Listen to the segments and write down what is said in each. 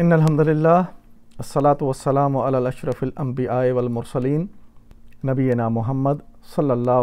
इन अल्हम्दुलिल्लाह वसलाम अलशरफ़िलम्बिया वलमरसलिन ना मोहम्मद सल्ला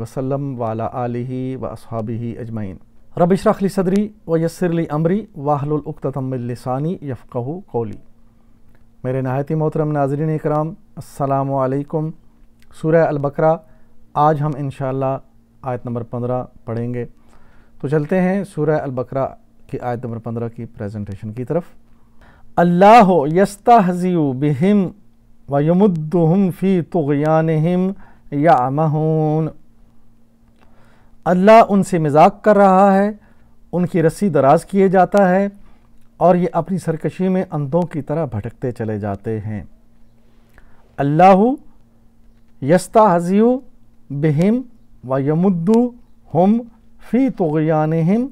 वसलम वाला आलिही व असहाबिही अजमैन रबिशरखली सदरी व यसरली अमरी वाहलतमिलसानी यफ़क़ू कौली मेरे नहायती मोहतरम नाजरीन कराम असलकम सूर्य अलबकरा आज हम इन आयत नंबर पंद्रह पढ़ेंगे तो चलते हैं सूर्य अलबकरा की आयत नंबर पंद्रह की प्रेजेंटेशन की तरफ़ अल्लाह यस्ताहज़ीव बिहिम व यमुद्दुहम फ़ी हिम या महून अल्लाह उनसे मजाक कर रहा है उनकी रस्सी दराज किए जाता है और ये अपनी सरकशी में अंधों की तरह भटकते चले जाते हैं अल्लाह यस्ता हजीव बहम व यमुद्दू हम फ़ी तोयानहम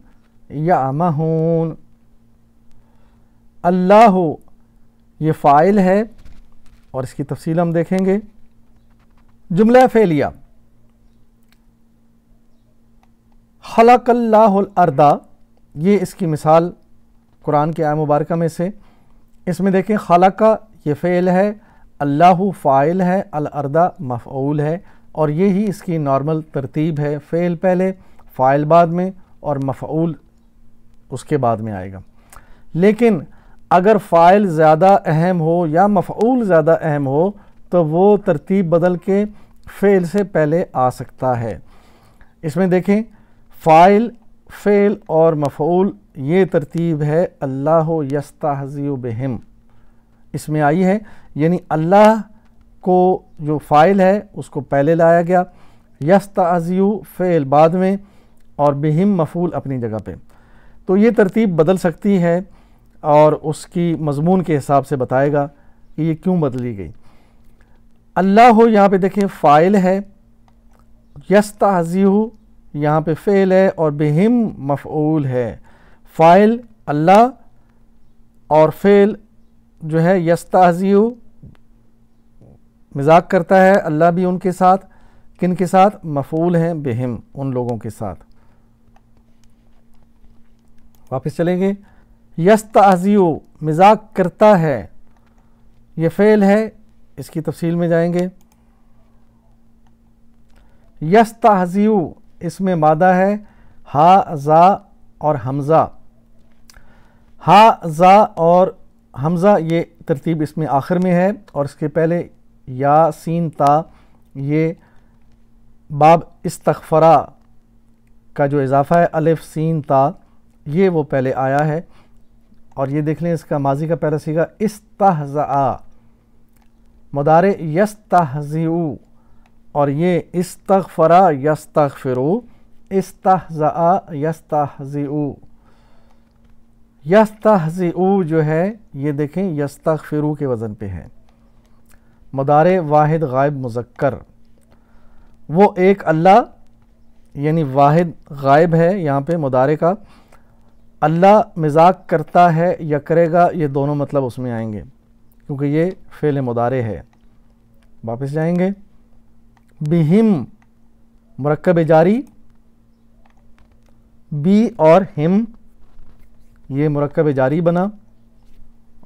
या महून अल्लाह ये फ़ाइल है और इसकी तफसील हम देखेंगे जुमला फ़ेलिया हलाकल्लादा ये इसकी मिसाल कुरान के आय मुबारक में से इसमें देखें खलक ये फ़ेल है अल्लाह फ़ाइल है अलअर्दा मफ़ूल है और ये ही इसकी नॉर्मल तरतीब है फ़ेल पहले फ़ाइल बाद में और मफ़ूल उसके बाद में आएगा लेकिन अगर फ़ाइल ज़्यादा अहम हो या मफूल ज़्यादा अहम हो तो वो तरतीब बदल के फ़ेल से पहले आ सकता है इसमें देखें फ़ाइल फ़ेल और मफूल ये तरतीब है अल्लाह यस्ताजी बहम इसमें आई है यानी अल्लाह को जो फ़ाइल है उसको पहले लाया गया यस्ताजी फ़ेल बाद में और बहम मफूल अपनी जगह पे तो ये तरतीब बदल सकती है और उसकी मजमून के हिसाब से बताएगा कि ये क्यों बदली गई अल्लाह हो यहाँ पे देखें फ़ाइल है यस तहजीहू यहाँ पे फ़ेल है और बेहम मफूल है फ़ाइल अल्लाह और फ़ेल जो है यस तहजीहू मजाक करता है अल्लाह भी उनके साथ किन के साथ मफूल हैं बेहम उन लोगों के साथ वापस चलेंगे यस्ताजियो मजाक करता है ये फ़ेल है इसकी तफसील में जाएंगे यस्ताजियो इसमें मादा है हा जा और हमज़ा हा जा और हमज़ा ये तरतीब इसमें आखिर में है और इसके पहले या सीन ता ये बाब इस्तफरा का जो इजाफ़ा है अलिफ सीन ता ये वो पहले आया है और ये देख लें इसका माजी का पैरा सीगा इस्तहज़ा मदार यस्तहज़ू और ये इस तख इस्तफ़रा यस्तफ़िरु इस्तहज़ा यस यस्तहज़ू जो है ये देखें फिर के वज़न पे है मदार वाहिद गायब मुजक्कर वो एक अल्लाह यानी वाहिद गायब है यहाँ पे मदारे का अल्लाह मजाक करता है या करेगा ये दोनों मतलब उसमें आएंगे क्योंकि ये फ़ेल मुदारे है वापस जाएंगे बिहिम मरकब जारी बी और हिम ये मरकब जारी बना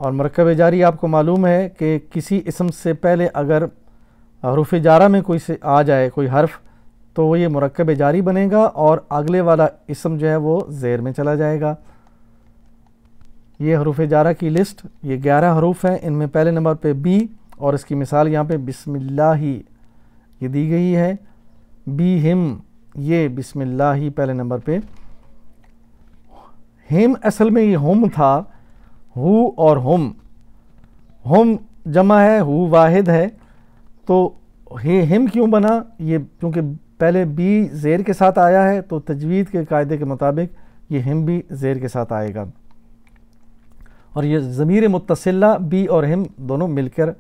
और मरकब जारी आपको मालूम है कि किसी इसम से पहले अगर हरूफ जारा में कोई से आ जाए कोई हर्फ तो ये मरकब जारी बनेगा और अगले वाला इसम जो है वो ज़ेर में चला जाएगा ये हरूफ जारा की लिस्ट ये ग्यारह हरूफ हैं इनमें पहले नंबर पे बी और इसकी मिसाल यहाँ पे बिस्मिल्लाह ही ये दी गई है बी हिम ये बिस्मिल्लाह ही पहले नंबर पे हिम असल में ये हम था हु और हम हम जमा है हु वाहिद है तो हे हिम क्यों बना ये क्योंकि पहले बी ज़ेर के साथ आया है तो तजवीद के कायदे के मुताबिक ये हिम भी ज़ेर के साथ आएगा और ये ज़मीर मुतसिल्ला बी और हिम दोनों मिलकर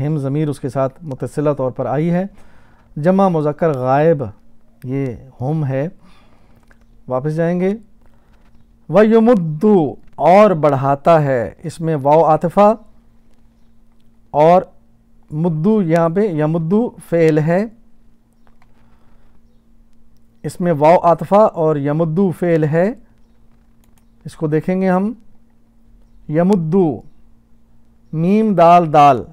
हिम ज़मीर उसके साथ मुतसिल्ला तौर पर आई है जमा मुजक्र गायब ये हम है वापस जाएंगे व यमुद्दू और बढ़ाता है इसमें वाव आतफ़ा और मुद्दू यहाँ पे यमुद्दू फ़ेल है इसमें वाव आतफा और यमुद्दू फेल है इसको देखेंगे हम यमुद्दू मीम दाल दाल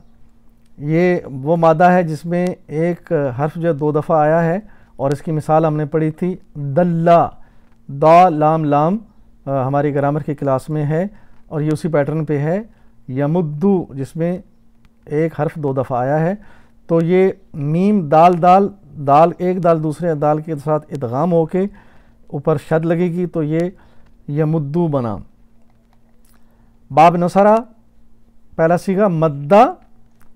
ये वो मादा है जिसमें एक हर्फ जो दो दफ़ा आया है और इसकी मिसाल हमने पढ़ी थी दल्ला दा लाम लाम आ, हमारी ग्रामर की क्लास में है और ये उसी पैटर्न पे है यमुद्दू जिसमें एक हर्फ दो दफ़ा आया है तो ये मीम दाल दाल दाल एक दाल दूसरे दाल के साथ इतगाम के ऊपर शद लगेगी तो ये यमुद्दू बना बाब नसारा पहला सीगा मद्दा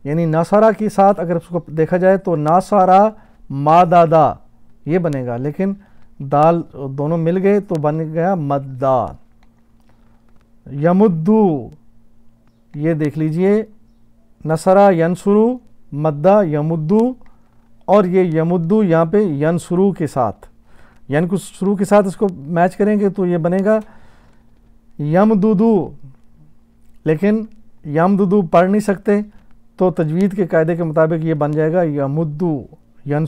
यानी नासारा के साथ अगर उसको देखा जाए तो नासारा मादादा ये बनेगा लेकिन दाल दोनों मिल गए तो बन गया मद्दा यमुद्दू ये देख लीजिए नसरा यनसुरु मद्दा यमुद्दू और ये यमुद्दू यहाँ पे यन शुरू के साथ यन को शुरू के साथ इसको मैच करेंगे तो ये बनेगा यमदुदू लेकिन यमदुदू पढ़ नहीं सकते तो तजवीद के कायदे के मुताबिक ये बन जाएगा यमुद्दू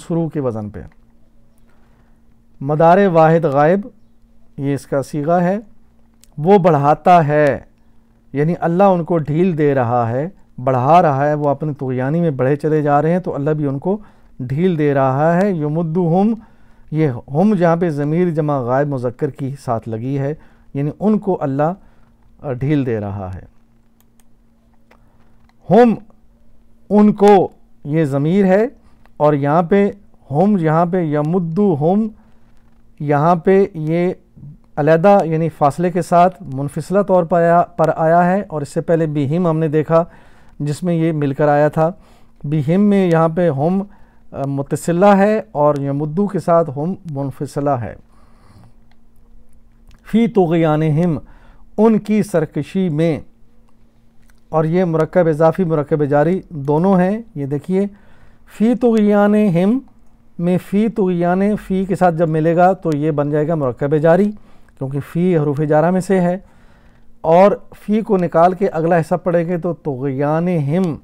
शुरू के वज़न पे मदार वाहिद गायब ये इसका सीगा है वो बढ़ाता है यानी अल्लाह उनको ढील दे रहा है बढ़ा रहा है वो अपने तुगयानी में बढ़े चले जा रहे हैं तो अल्लाह भी उनको ढील दे रहा है यमुद्दू हम ये हम जहाँ पे ज़मीर जमा गायब मुजक्कर की साथ लगी है यानी उनको अल्लाह ढील दे रहा है हम उनको ये ज़मीर है और यहाँ पे हम यहाँ पे यमुद्दू हम यहाँ पे ये अलहदा यानी फासले के साथ मुनफसला तौर पर आया पर आया है और इससे पहले बिहिम हमने देखा जिसमें ये मिलकर आया था बिहिम में यहाँ पे हम मुतसिला है और यह मुद्दू के साथ हम मुनफसला है फ़ी तोगान हिम उनकी सरकशी में और ये मरकब इजाफ़ी मरकब जारी दोनों हैं ये देखिए फ़ी तोगान हिम में फ़ी तोगान फ़ी के साथ जब मिलेगा तो ये बन जाएगा मरकब जारी क्योंकि फ़ी हरूफ जारा में से है और फ़ी को निकाल के अगला हिस्सा पढ़ेंगे तो तोगान हिम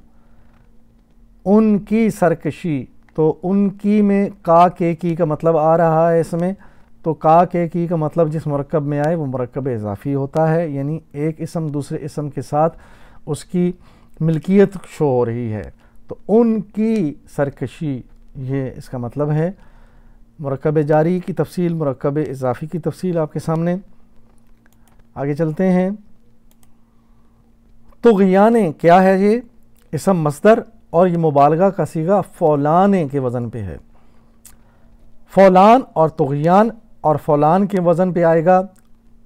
उनकी सरकशी तो उनकी में का के की का मतलब आ रहा है इसमें तो का के की का मतलब जिस मरकब में आए वो मरकब इजाफी होता है यानी एक इसम दूसरे इसम के साथ उसकी मिल्कियत शो हो रही है तो उनकी सरकशी ये इसका मतलब है मरकब जारी की तफसील मरकब इजाफी की तफसील आपके सामने आगे चलते हैं तो गयाने क्या है ये इसम मसदर और ये मुबालगा का सीगा फौलाने के वज़न पे है फौलान और तुगयान और फौलान के वज़न पे आएगा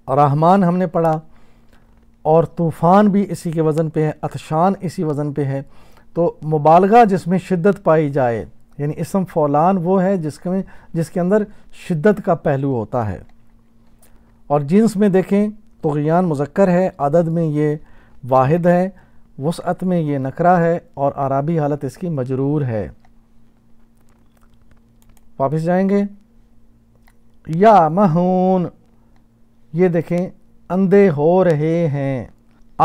रहमान हमने पढ़ा और तूफ़ान भी इसी के वज़न पे है अतशान इसी वज़न पे है तो मुबालगा जिसमें शिद्दत पाई जाए यानी इसम फौलान वो है जिसमें जिसके अंदर शिद्दत का पहलू होता है और जिन्स में देखें तो तुगयान मुजक्र है अदद में ये वाहिद है वसअत में ये नखरा है और आराबी हालत इसकी मजरूर है वापस जाएंगे या महून ये देखें अंधे हो रहे हैं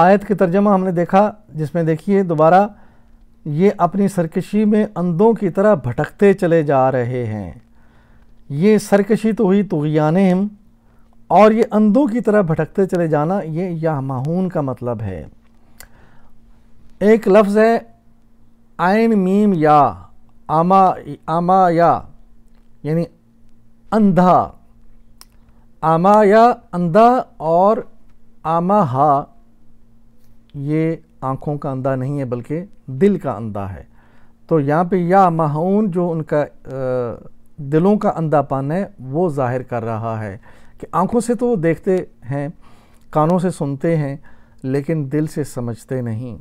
आयत के तर्जमा हमने देखा जिसमें देखिए दोबारा ये अपनी सरकशी में अंधों की तरह भटकते चले जा रहे हैं ये सरकशी तो हुई तुगयान और ये अंधों की तरह भटकते चले जाना ये या माहून का मतलब है एक लफ्ज़ है आयन मीम या आमा आमा या यानी अंधा आमा या अंधा और आमा हा ये आँखों का अंधा नहीं है बल्कि दिल का अंधा है तो यहाँ पे या माहून जो उनका दिलों का अंधापन है वो जाहिर कर रहा है कि आँखों से तो वो देखते हैं कानों से सुनते हैं लेकिन दिल से समझते नहीं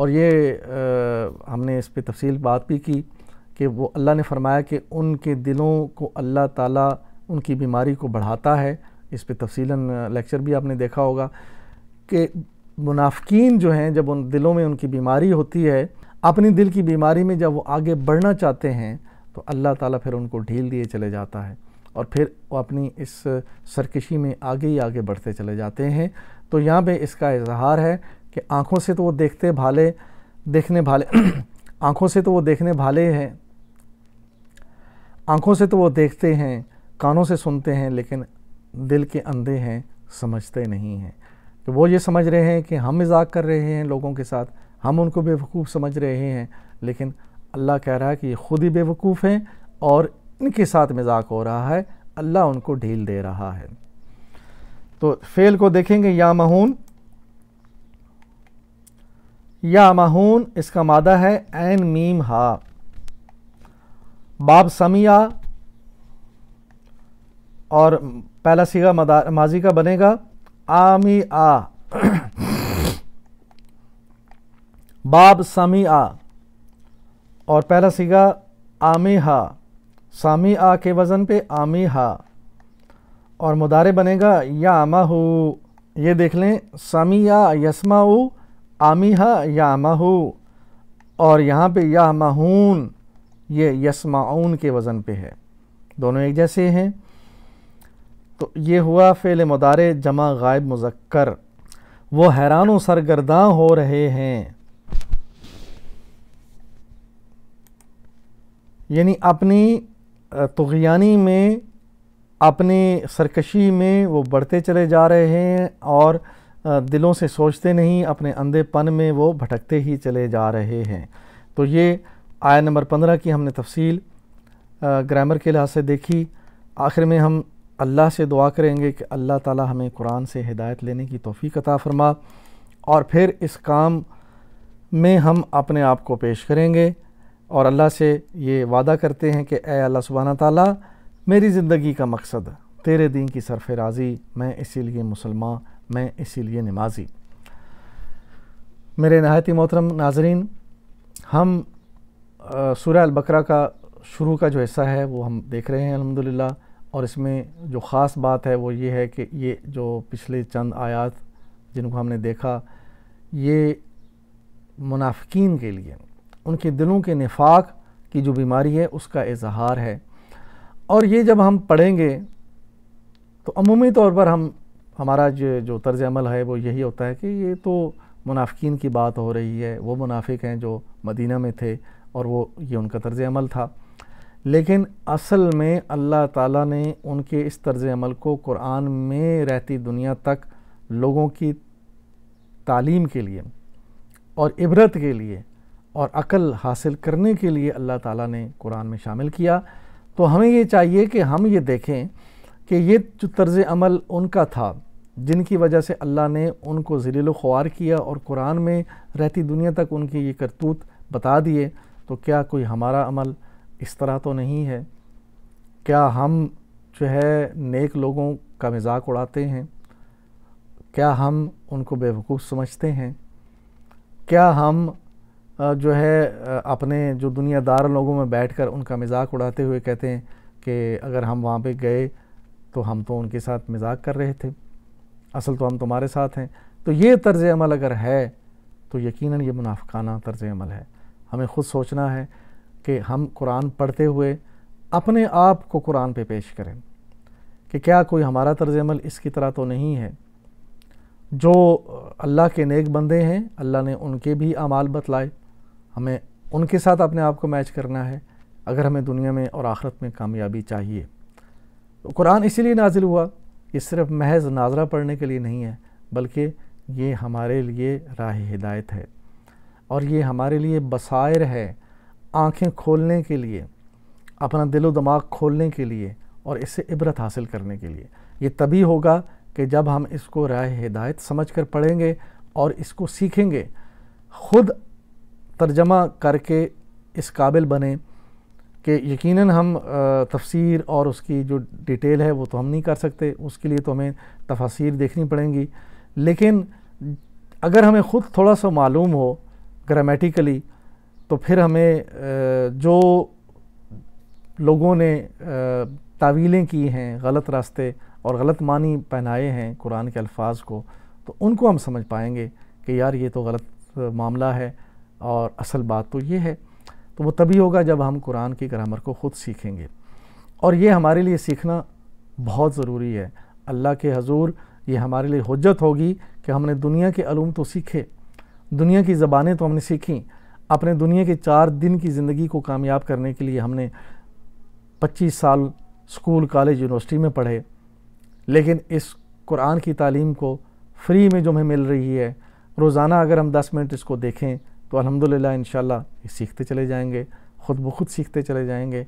और ये आ, हमने इस पर तफसील बात भी की कि वो अल्लाह ने फरमाया कि उनके दिलों को अल्लाह ताला उनकी बीमारी को बढ़ाता है इस पर तफसीला लेक्चर भी आपने देखा होगा कि मुनाफिन जो हैं जब उन दिलों में उनकी बीमारी होती है अपनी दिल की बीमारी में जब वो आगे बढ़ना चाहते हैं तो अल्लाह ताला फिर उनको ढील दिए चले जाता है और फिर वो अपनी इस सरकशी में आगे ही आगे बढ़ते चले जाते हैं तो यहाँ पे इसका इजहार है कि आँखों से तो वो देखते भाले देखने भाले आँखों से तो वो देखने भाले हैं आँखों से तो वो देखते हैं कानों से सुनते हैं लेकिन दिल के अंधे हैं समझते नहीं हैं तो वो ये समझ रहे हैं कि हम मजाक कर रहे हैं लोगों के साथ हम उनको बेवकूफ़ समझ रहे हैं लेकिन अल्लाह कह रहा है कि ये ख़ुद ही बेवकूफ़ हैं और इनके साथ मजाक हो रहा है अल्लाह उनको ढील दे रहा है तो फेल को देखेंगे या महून या माहून इसका मादा है एन मीम हा बाब समिया और पहला सीगा माजी का बनेगा आमी आ बाब समी आ और पहला सीगा आमी हा सामी आ के वज़न पे आमी हा और मुदारे बनेगा या माहू ये देख लें समी या यसमाऊ आमिह या महू और यहाँ पे या महून ये यस्माउन के वज़न पे है दोनों एक जैसे हैं तो ये हुआ फ़ेल मदारे जमा गायब मुजक्कर वो हैरान सरगर्दा हो रहे हैं यानी अपनी तुगयानी में अपनी सरकशी में वो बढ़ते चले जा रहे हैं और दिलों से सोचते नहीं अपने अंधेपन में वो भटकते ही चले जा रहे हैं तो ये आया नंबर पंद्रह की हमने तफसील ग्रामर के लिहाज से देखी आखिर में हम अल्लाह से दुआ करेंगे कि अल्लाह ताला हमें कुरान से हिदायत लेने की तोफ़ी कता फरमा और फिर इस काम में हम अपने आप को पेश करेंगे और अल्लाह से ये वादा करते हैं कि ए अल्लाह सुबहाना ताली मेरी ज़िंदगी का मकसद तेरे दिन की सरफराज़ी मैं इसीलिए मुसलमान मैं इसीलिए नमाजी मेरे नहायती मोहतरम नाजरीन हम सूर्य अलबकरा का शुरू का जो हिस्सा है वो हम देख रहे हैं अलहमदिल्ला और इसमें जो ख़ास बात है वो ये है कि ये जो पिछले चंद आयात जिनको हमने देखा ये मुनाफिकीन के लिए उनके दिलों के निफाक की जो बीमारी है उसका इजहार है और ये जब हम पढ़ेंगे तो अमूमी तौर पर हम हमारा जो तर्ज अमल है वो यही होता है कि ये तो मुनाफिकीन की बात हो रही है वो मुनाफिक हैं जो मदीना में थे और वो ये उनका तर्ज अमल था लेकिन असल में अल्लाह ताला ने उनके इस तर्ज अमल को कुरान में रहती दुनिया तक लोगों की तालीम के लिए और इबरत के लिए और अकल हासिल करने के लिए अल्लाह ताला ने कुरान में शामिल किया तो हमें ये चाहिए कि हम ये देखें कि ये जो तर्ज अमल उनका था जिनकी वजह से अल्लाह ने उनको जलील ख्वार किया और कुरान में रहती दुनिया तक उनके ये करतूत बता दिए तो क्या कोई हमारा अमल इस तरह तो नहीं है क्या हम जो है नेक लोगों का मजाक उड़ाते हैं क्या हम उनको बेवकूफ़ समझते हैं क्या हम जो है अपने जो दुनियादार लोगों में बैठकर उनका मजाक उड़ाते हुए कहते हैं कि अगर हम वहाँ पे गए तो हम तो उनके साथ मजाक कर रहे थे असल तो हम तुम्हारे साथ हैं तो ये तर्ज अमल अगर है तो यकीनन ये मुनाफकाना तर्ज अमल है हमें खुद सोचना है कि हम कुरान पढ़ते हुए अपने आप को कुरान पे पेश करें कि क्या कोई हमारा तर्ज अमल इसकी तरह तो नहीं है जो अल्लाह के नेक बंदे हैं अल्लाह ने उनके भी अमाल बतलाए हमें उनके साथ अपने आप को मैच करना है अगर हमें दुनिया में और आखरत में कामयाबी चाहिए तो कुरान इसीलिए नाजिल हुआ ये सिर्फ महज नाजरा पढ़ने के लिए नहीं है बल्कि ये हमारे लिए राह हिदायत है और ये हमारे लिए बसायर है आंखें खोलने के लिए अपना दिलो दिमाग खोलने के लिए और इससे इबरत हासिल करने के लिए ये तभी होगा कि जब हम इसको राय हिदायत समझ कर पढ़ेंगे और इसको सीखेंगे ख़ुद तर्जमा करके इस काबिल बने कि यकीनन हम तफसीर और उसकी जो डिटेल है वो तो हम नहीं कर सकते उसके लिए तो हमें तफासिर देखनी पड़ेंगी लेकिन अगर हमें ख़ुद थोड़ा सा मालूम हो ग्रामेटिकली तो फिर हमें जो लोगों ने तावीलें की हैं गलत रास्ते और गलत मानी पहनाए हैं कुरान के अल्फाज को तो उनको हम समझ पाएंगे कि यार ये तो गलत मामला है और असल बात तो ये है तो वो तभी होगा जब हम कुरान की ग्रामर को ख़ुद सीखेंगे और ये हमारे लिए सीखना बहुत ज़रूरी है अल्लाह के हजूर ये हमारे लिए हजत होगी कि हमने दुनिया के अलूम तो सीखे दुनिया की ज़बानें तो हमने सीखी अपने दुनिया के चार दिन की ज़िंदगी को कामयाब करने के लिए हमने 25 साल स्कूल कॉलेज यूनिवर्सिटी में पढ़े लेकिन इस कुरान की तालीम को फ्री में जो हमें मिल रही है रोज़ाना अगर हम 10 मिनट इसको देखें तो अलहमदिल्ला इन ये सीखते चले जाएँगे ख़ुद ब खुद सीखते चले जाएँगे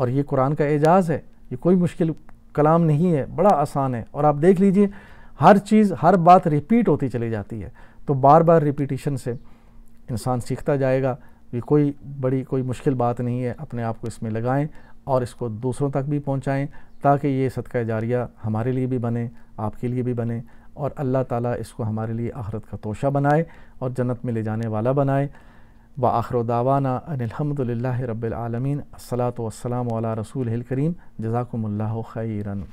और ये कुरान का एजाज़ है ये कोई मुश्किल कलाम नहीं है बड़ा आसान है और आप देख लीजिए हर चीज़ हर बात रिपीट होती चली जाती है तो बार बार रिपीटिशन से इंसान सीखता जाएगा ये कोई बड़ी कोई मुश्किल बात नहीं है अपने आप को इसमें लगाएं और इसको दूसरों तक भी पहुंचाएं ताकि ये सदका जारिया हमारे लिए भी बने आपके लिए भी बने और अल्लाह ताला इसको हमारे लिए आखरत का तोशा बनाए और जन्नत में ले जाने वाला बनाए व आखर दावाना अनिलहमदिल्ला रबालमीन असलात वसलाम रसूल करीम जजाकम्ला खैरन